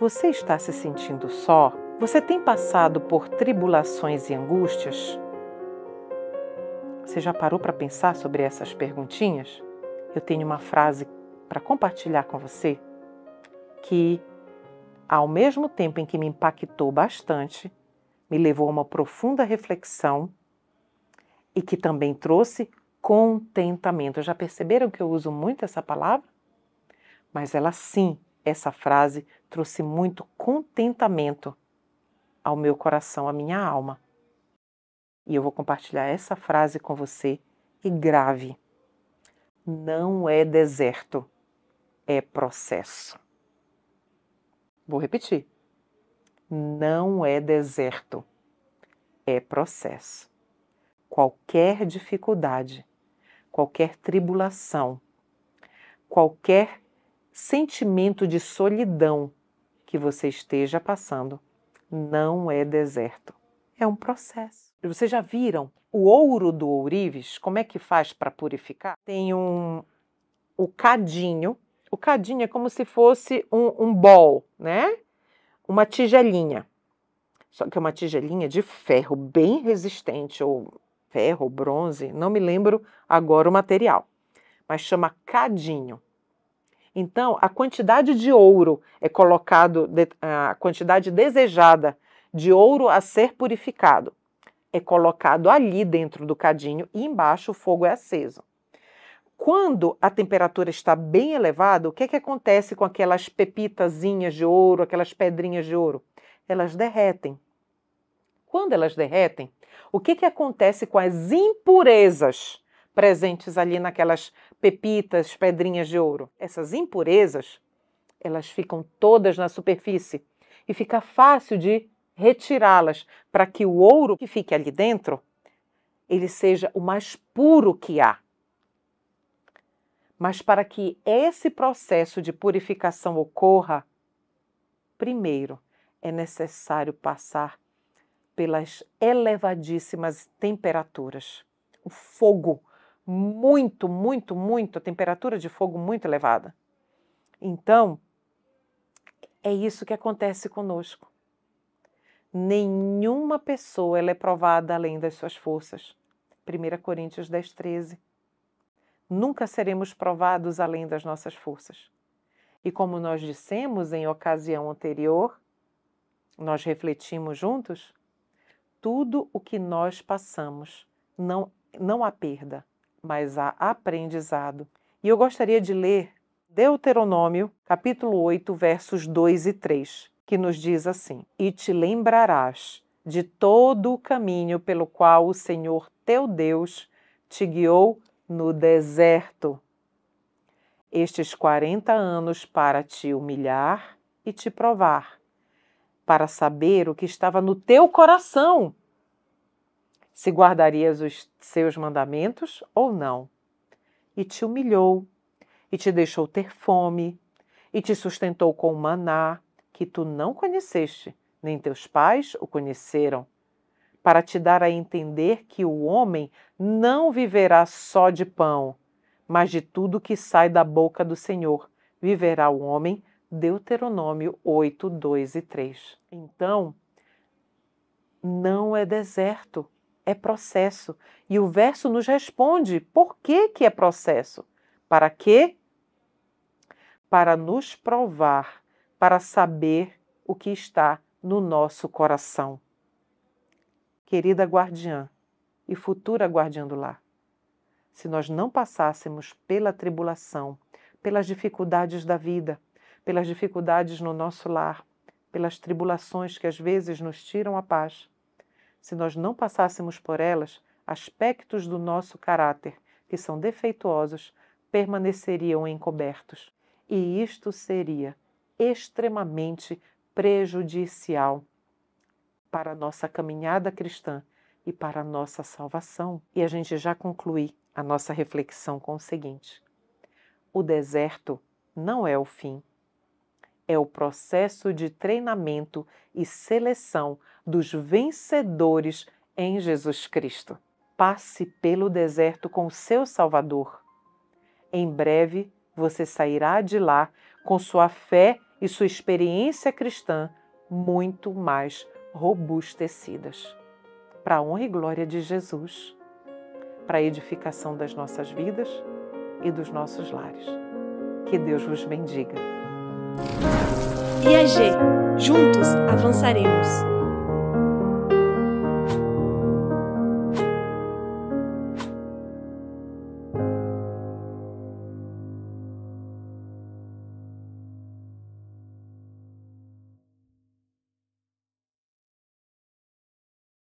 Você está se sentindo só? Você tem passado por tribulações e angústias? Você já parou para pensar sobre essas perguntinhas? Eu tenho uma frase para compartilhar com você que, ao mesmo tempo em que me impactou bastante, me levou a uma profunda reflexão e que também trouxe contentamento. Já perceberam que eu uso muito essa palavra? Mas ela sim, essa frase trouxe muito contentamento ao meu coração, à minha alma. E eu vou compartilhar essa frase com você e grave. Não é deserto, é processo. Vou repetir. Não é deserto, é processo. Qualquer dificuldade, qualquer tribulação, qualquer sentimento de solidão que você esteja passando não é deserto, é um processo. Vocês já viram o ouro do ourives? Como é que faz para purificar? Tem um o cadinho. O cadinho é como se fosse um, um bol, né? Uma tigelinha. Só que é uma tigelinha de ferro bem resistente, ou ferro, bronze, não me lembro agora o material. Mas chama cadinho. Então, a quantidade de ouro é colocado, a quantidade desejada de ouro a ser purificado é colocado ali dentro do cadinho e embaixo o fogo é aceso. Quando a temperatura está bem elevada, o que é que acontece com aquelas pepitazinhas de ouro, aquelas pedrinhas de ouro? Elas derretem. Quando elas derretem, o que, é que acontece com as impurezas presentes ali naquelas pepitas, pedrinhas de ouro. Essas impurezas, elas ficam todas na superfície e fica fácil de retirá-las para que o ouro que fique ali dentro ele seja o mais puro que há. Mas para que esse processo de purificação ocorra, primeiro é necessário passar pelas elevadíssimas temperaturas. O fogo muito, muito, muito, a temperatura de fogo muito elevada. Então, é isso que acontece conosco. Nenhuma pessoa é provada além das suas forças. 1 Coríntios 10, 13. Nunca seremos provados além das nossas forças. E como nós dissemos em ocasião anterior, nós refletimos juntos, tudo o que nós passamos não, não há perda, mas há aprendizado. E eu gostaria de ler Deuteronômio, capítulo 8, versos 2 e 3, que nos diz assim: E te lembrarás de todo o caminho pelo qual o Senhor teu Deus te guiou no deserto. Estes 40 anos para te humilhar e te provar, para saber o que estava no teu coração se guardarias os seus mandamentos ou não. E te humilhou, e te deixou ter fome, e te sustentou com maná, que tu não conheceste, nem teus pais o conheceram, para te dar a entender que o homem não viverá só de pão, mas de tudo que sai da boca do Senhor viverá o homem. Deuteronômio 8, 2 e 3. Então, não é deserto é processo. E o verso nos responde por que, que é processo. Para quê? Para nos provar, para saber o que está no nosso coração. Querida guardiã e futura guardiã do lar, se nós não passássemos pela tribulação, pelas dificuldades da vida, pelas dificuldades no nosso lar, pelas tribulações que às vezes nos tiram a paz, se nós não passássemos por elas, aspectos do nosso caráter que são defeituosos permaneceriam encobertos. E isto seria extremamente prejudicial para a nossa caminhada cristã e para a nossa salvação. E a gente já conclui a nossa reflexão com o seguinte: o deserto não é o fim, é o processo de treinamento e seleção dos vencedores em Jesus Cristo. Passe pelo deserto com seu Salvador. Em breve você sairá de lá com sua fé e sua experiência cristã muito mais robustecidas. Para a honra e glória de Jesus, para a edificação das nossas vidas e dos nossos lares. Que Deus vos bendiga. G. Juntos avançaremos.